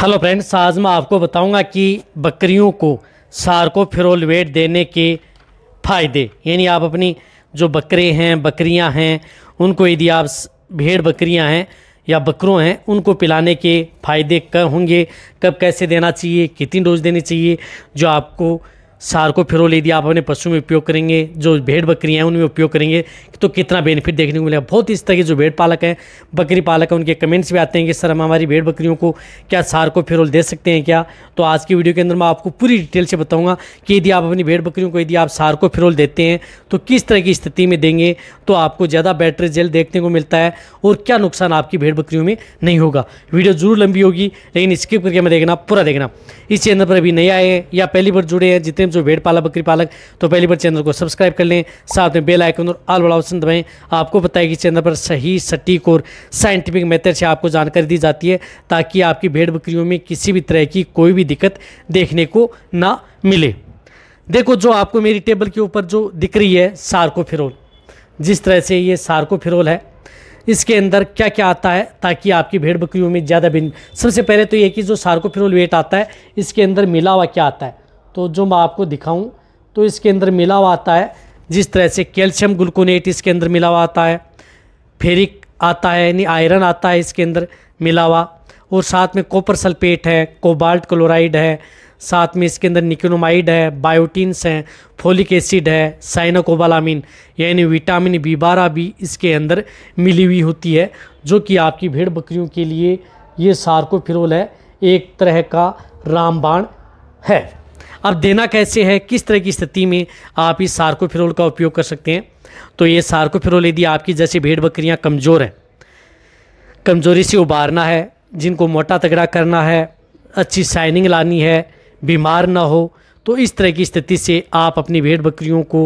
hello friends आज मैं आपको बताऊंगा कि बकरियों को वेट देने के फ़ायदे यानी आप अपनी जो बकरे हैं बकरियां हैं उनको यदि आप भेड़ बकरियां हैं या बकरों हैं उनको पिलाने के फ़ायदे कब होंगे कब कैसे देना चाहिए कितनी डोज देनी चाहिए जो आपको सार को फिर ले दिया आप अपने पशु में उपयोग करेंगे जो भेड़ बकरियाँ हैं उनमें उपयोग करेंगे तो कितना बेनिफिट देखने को मिलेगा बहुत इस तरह के जो भेड़ पालक हैं बकरी पालक हैं उनके कमेंट्स भी आते हैं कि सर हम हमारी भेड़ बकरियों को क्या सार को फिर दे सकते हैं क्या तो आज की वीडियो के अंदर मैं आपको पूरी डिटेल से बताऊँगा कि यदि आप अपनी भेड़ बकरियों को यदि आप सार को फिर देते हैं तो किस तरह की स्थिति में देंगे तो आपको ज़्यादा बेटर रिजल्ट देखने को मिलता है और क्या नुकसान आपकी भेड़ बकरियों में नहीं होगा वीडियो जरूर लंबी होगी लेकिन स्किप करके हमें देखना पूरा देखना इस चैनल पर अभी नए आए हैं या पहली बार जुड़े हैं जितने हैं जो भेड़ पालक बकरी पालक तो पहली बार चैनल को सब्सक्राइब कर लें साथ में बेल आइकन और आल बड़ा ऑप्शन दबाएं आपको बताया कि चैनल पर सही सटीक और साइंटिफिक मेथड से आपको जानकारी दी जाती है ताकि आपकी भेड़ बकरियों में किसी भी तरह की कोई भी दिक्कत देखने को ना मिले देखो जो आपको मेरी टेबल के ऊपर जो दिख रही है सार्कोफिरोल जिस तरह से ये सार्कोफिरोल है इसके अंदर क्या क्या आता है ताकि आपकी भेड़ बकरियों में ज़्यादा बिन सबसे पहले तो ये कि जो सार्कोफिरोल वेट आता है इसके अंदर मिला हुआ क्या आता है तो जो मैं आपको दिखाऊं तो इसके अंदर मिला हुआ आता है जिस तरह से कैल्शियम ग्लूकोनेट इसके अंदर मिला हुआ आता है फेरिक आता है यानी आयरन आता है इसके अंदर मिला हुआ और साथ में कॉपर सल्फेट है कोबाल्ट क्लोराइड है साथ में इसके अंदर निकोनोमाइड है बायोटीन्स हैं फोलिक एसिड है साइनाकोबालामिन यानी विटामिन बी बारह भी इसके अंदर मिली हुई होती है जो कि आपकी भेड़ बकरियों के लिए ये सार्कोफिरोल है एक तरह का रामबाण है अब देना कैसे है किस तरह की स्थिति में आप इस सार्कोफिरोल का उपयोग कर सकते हैं तो ये सार्कोफिरोल यदि आपकी जैसे भेड़ बकरियाँ कमज़ोर हैं कमज़ोरी से उबारना है जिनको मोटा तगड़ा करना है अच्छी शाइनिंग लानी है बीमार ना हो तो इस तरह की स्थिति से आप अपनी भेड़ बकरियों को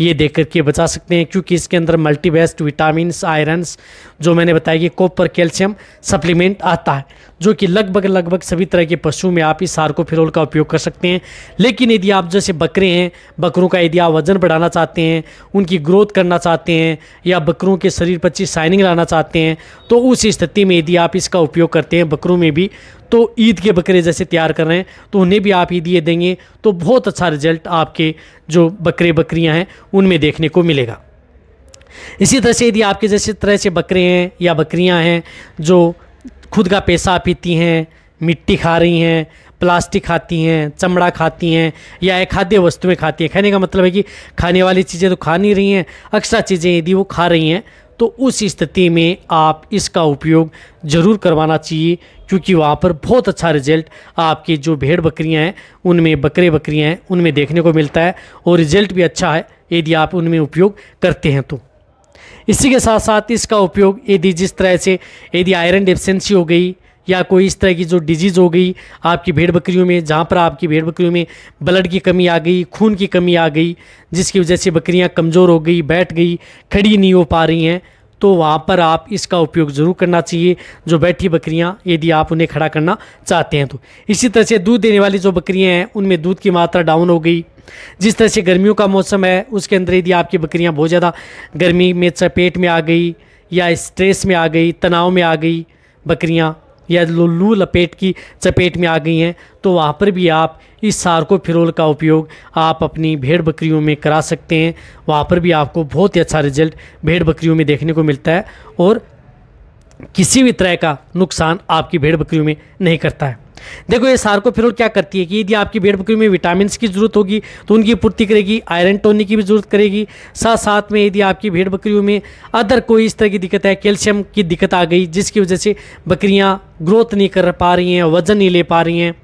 ये देख करके बचा सकते हैं क्योंकि इसके अंदर मल्टी बेस्ट विटामिन आयरन्स जो मैंने बताया कि कॉपर कैल्शियम सप्लीमेंट आता है जो कि लगभग लगभग सभी तरह के पशुओं में आप इस सार्कोफिरोल का उपयोग कर सकते हैं लेकिन यदि आप जैसे बकरे हैं बकरों का यदि आप वजन बढ़ाना चाहते हैं उनकी ग्रोथ करना चाहते हैं या बकरों के शरीर पर साइनिंग लाना चाहते हैं तो उस स्थिति में यदि आप इसका उपयोग करते हैं बकरों में भी तो ईद के बकरे जैसे तैयार कर रहे हैं तो उन्हें भी आप ये देंगे तो बहुत अच्छा रिजल्ट आपके जो बकरे बकरियां हैं उनमें देखने को मिलेगा इसी तरह से यदि आपके जैसे तरह से बकरे हैं या बकरियां हैं जो खुद का पैसा पीती हैं मिट्टी खा रही हैं प्लास्टिक खाती हैं चमड़ा खाती हैं या खाद्य वस्तुएं खाती हैं खाने का मतलब है कि खाने वाली चीज़ें तो खा नहीं रही हैं अक्सर चीज़ें यदि वो खा रही हैं तो उस स्थिति में आप इसका उपयोग ज़रूर करवाना चाहिए क्योंकि वहाँ पर बहुत अच्छा रिजल्ट आपकी जो भेड़ बकरियाँ हैं उनमें बकरे बकरियाँ हैं उनमें देखने को मिलता है और रिजल्ट भी अच्छा है यदि आप उनमें उपयोग करते हैं तो इसी के साथ साथ इसका उपयोग यदि जिस तरह से यदि आयरन डिफिशेंसी हो गई या कोई इस तरह की जो डिजीज़ हो गई आपकी भेड़ बकरियों में जहाँ पर आपकी भेड़ बकरियों में ब्लड की कमी आ गई खून की कमी आ गई जिसकी वजह से बकरियाँ कमज़ोर हो गई बैठ गई खड़ी नहीं हो पा रही हैं तो वहाँ पर आप इसका उपयोग ज़रूर करना चाहिए जो बैठी बकरियाँ यदि आप उन्हें खड़ा करना चाहते हैं तो इसी तरह से दूध देने वाली जो बकरियाँ हैं उनमें दूध की मात्रा डाउन हो गई जिस तरह से गर्मियों का मौसम है उसके अंदर यदि आपकी बकरियाँ बहुत ज़्यादा गर्मी में चपेट में आ गई या स्ट्रेस में आ गई तनाव में आ गई बकरियाँ या लुल्लू लपेट की चपेट में आ गई हैं तो वहाँ पर भी आप इस सार्कोफिरोल का उपयोग आप अपनी भेड़ बकरियों में करा सकते हैं वहाँ पर भी आपको बहुत ही अच्छा रिजल्ट भेड़ बकरियों में देखने को मिलता है और किसी भी तरह का नुकसान आपकी भेड़ बकरियों में नहीं करता है देखो ये फिर क्या करती है कि यदि आपकी भेड़ बकरी में विटामिन की जरूरत होगी तो उनकी पूर्ति करेगी आयरन टोनिक की भी जरूरत करेगी साथ साथ में यदि आपकी भेड़ बकरियों में अदर कोई इस तरह की दिक्कत है कैल्शियम की दिक्कत आ गई जिसकी वजह से बकरियाँ ग्रोथ नहीं कर पा रही हैं वज़न नहीं ले पा रही हैं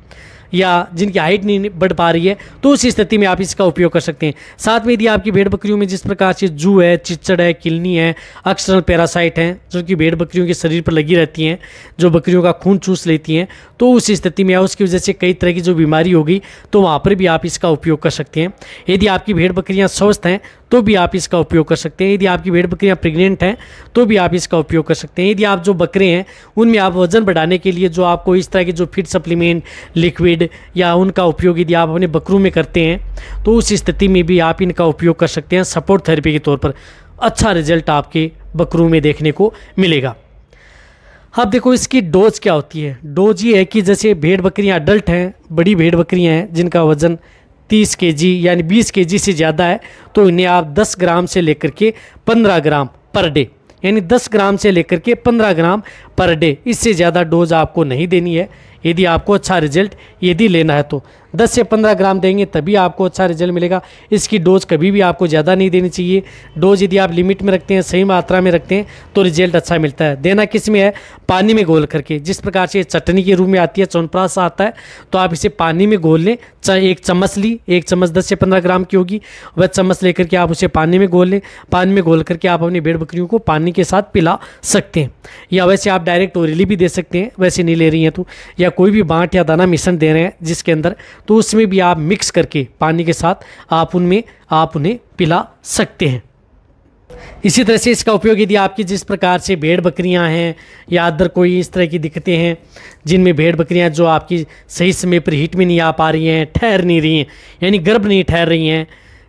या जिनकी हाइट नहीं बढ़ पा रही है तो उस स्थिति में आप इसका उपयोग कर सकते हैं साथ में यदि आपकी भेड़ बकरियों में जिस प्रकार से जू है चिचड़ है किलनी है एक्सटर्नल पैरासाइट हैं जो कि भेड़ बकरियों के शरीर पर लगी रहती हैं जो बकरियों का खून चूस लेती हैं तो उस स्थिति में उसकी वजह से कई तरह की जो बीमारी होगी तो वहाँ पर भी आप इसका उपयोग कर सकते हैं यदि आपकी भेड़ बकरियाँ स्वस्थ हैं तो भी आप इसका उपयोग कर सकते हैं यदि आपकी भेड़ बकरियाँ प्रेग्नेंट हैं तो भी आप इसका उपयोग कर सकते हैं यदि आप जो बकरे हैं उनमें आप वजन बढ़ाने के लिए जो आपको इस तरह के जो फीड सप्लीमेंट लिक्विड या उनका उपयोग यदि आप अपने बकरों में करते हैं तो उस स्थिति में भी आप इनका उपयोग कर सकते हैं सपोर्ट थेरेपी के तौर पर अच्छा रिजल्ट आपके बकरों में देखने को मिलेगा अब देखो इसकी डोज क्या होती है डोज ये है कि जैसे भेड़ बकरियाँ अडल्ट हैं बड़ी भेड़ बकरियाँ हैं जिनका वजन तीस के जी यानी बीस के जी से ज़्यादा है तो इन्हें आप दस ग्राम से लेकर के पंद्रह ग्राम पर डे यानी 10 ग्राम से लेकर के 15 ग्राम पर डे इससे ज़्यादा डोज आपको नहीं देनी है यदि आपको अच्छा रिजल्ट यदि लेना है तो 10 से 15 ग्राम देंगे तभी आपको अच्छा रिजल्ट मिलेगा इसकी डोज कभी भी आपको ज़्यादा नहीं देनी चाहिए डोज यदि आप लिमिट में रखते हैं सही मात्रा में रखते हैं तो रिजल्ट अच्छा मिलता है देना किस में है पानी में घोल करके जिस प्रकार से चटनी के रूप में आती है चौनप्रास आता है तो आप इसे पानी में घोल लें एक चम्मच ली एक चम्मच दस से पंद्रह ग्राम की होगी वह चम्मच लेकर के आप उसे पानी में घोल लें पानी में घोल करके आप अपनी भेड़ बकरियों को पानी के साथ पिला सकते हैं या वैसे आप डायरेक्ट ओरेली भी दे सकते हैं वैसे नहीं ले रही हैं तो या कोई भी बाँट या दाना मिश्रण दे रहे हैं जिसके अंदर तो उसमें भी आप मिक्स करके पानी के साथ आप उनमें आप उन्हें पिला सकते हैं इसी तरह से इसका उपयोग यदि आपकी जिस प्रकार से भेड़ बकरियां हैं या अदर कोई इस तरह की दिक्कतें हैं जिनमें भेड़ बकरियां जो आपकी सही समय पर हीट में नहीं आ पा रही हैं ठहर नहीं रही हैं यानी गर्भ नहीं ठहर रही हैं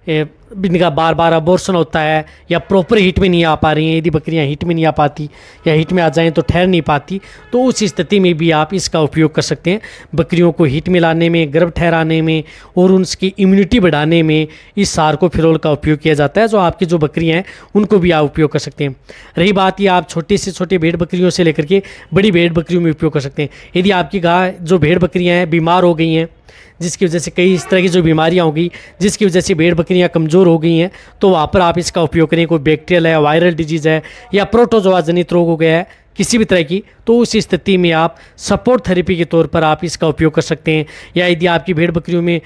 इनका बार बार अबोर्सन होता है या प्रॉपर हीट में नहीं आ पा रही हैं यदि बकरियां हीट में नहीं आ पाती या हीट में आ जाएं तो ठहर नहीं पाती तो उस स्थिति में भी आप इसका उपयोग कर सकते हैं बकरियों को हीट में लाने में गर्भ ठहराने में और उनकी इम्यूनिटी बढ़ाने में इस सार्कोफिरोल का उपयोग किया जाता है जो आपकी जो बकरियाँ हैं उनको भी आप उपयोग कर सकते हैं रही बात ये आप छोटे से छोटे भेड़ बकरियों से लेकर के बड़ी भेड़ बकरियों में उपयोग कर सकते हैं यदि आपकी गाय जो भेड़ बकरियाँ हैं बीमार हो गई हैं जिसकी वजह से कई इस तरह की जो बीमारियाँ होगी जिसकी वजह से भेड़ बकरियाँ कमज़ोर हो गई हैं तो वहाँ पर आप इसका उपयोग करें कोई बैक्टीरियल है वायरल डिजीज़ है या प्रोटोजोआ जनित रोग हो गया है किसी भी तरह की तो उस स्थिति में आप सपोर्ट थेरेपी के तौर पर आप इसका उपयोग कर सकते हैं या यदि आपकी भेड़ बकरियों में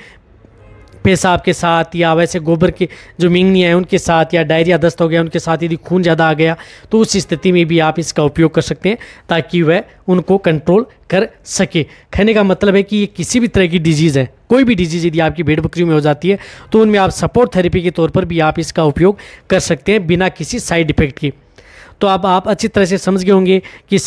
पेशाब के साथ या वैसे गोबर के जो मिंगनी हैं उनके साथ या डायरिया दस्त हो गया उनके साथ यदि खून ज़्यादा आ गया तो उस स्थिति में भी आप इसका उपयोग कर सकते हैं ताकि वह उनको कंट्रोल कर सके कहने का मतलब है कि ये किसी भी तरह की डिजीज़ है कोई भी डिजीज़ यदि आपकी भेड़ बकरियों में हो जाती है तो उनमें आप सपोर्ट थेरेपी के तौर पर भी आप इसका उपयोग कर सकते हैं बिना किसी साइड इफ़ेक्ट के तो आप आप अच्छी तरह से समझ गए होंगे कि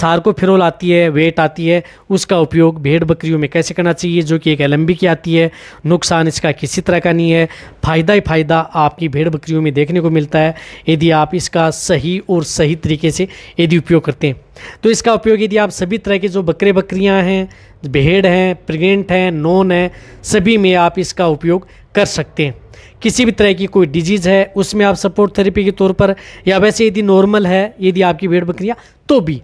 फिरोल आती है वेट आती है उसका उपयोग भेड़ बकरियों में कैसे करना चाहिए जो कि एक एलम्बी की आती है नुकसान इसका किसी तरह का नहीं है फ़ायदा ही फ़ायदा आपकी भेड़ बकरियों में देखने को मिलता है यदि आप इसका सही और सही तरीके से यदि उपयोग करते हैं तो इसका उपयोग यदि आप सभी तरह के जो बकरे बकरियाँ हैं भेड़ हैं प्रेगनेंट हैं नॉन हैं सभी में आप इसका उपयोग कर सकते हैं किसी भी तरह की कोई डिजीज़ है उसमें आप सपोर्ट थेरेपी के तौर पर या वैसे यदि नॉर्मल है यदि आपकी भेड़ बकरियाँ तो भी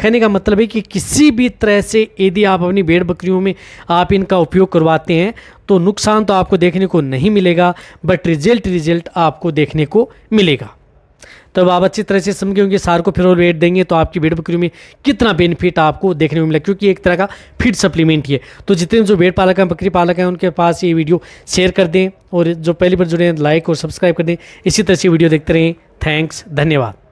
कहने का मतलब है कि किसी भी तरह से यदि आप अपनी भेड़ बकरियों में आप इनका उपयोग करवाते हैं तो नुकसान तो आपको देखने को नहीं मिलेगा बट रिजल्ट रिजल्ट आपको देखने को मिलेगा तब आप अच्छी तरह से समझे होंगे सार को फिर और वेट देंगे तो आपकी वेट बकरियों में कितना बेनिफिट आपको देखने को मिला क्योंकि एक तरह का फीड सप्लीमेंट ही है तो जितने जो वेट पालक हैं बकरी पालक हैं उनके पास ये वीडियो शेयर कर दें और जो पहली बार जुड़े हैं लाइक और सब्सक्राइब कर दें इसी तरह से वीडियो देखते रहें थैंक्स धन्यवाद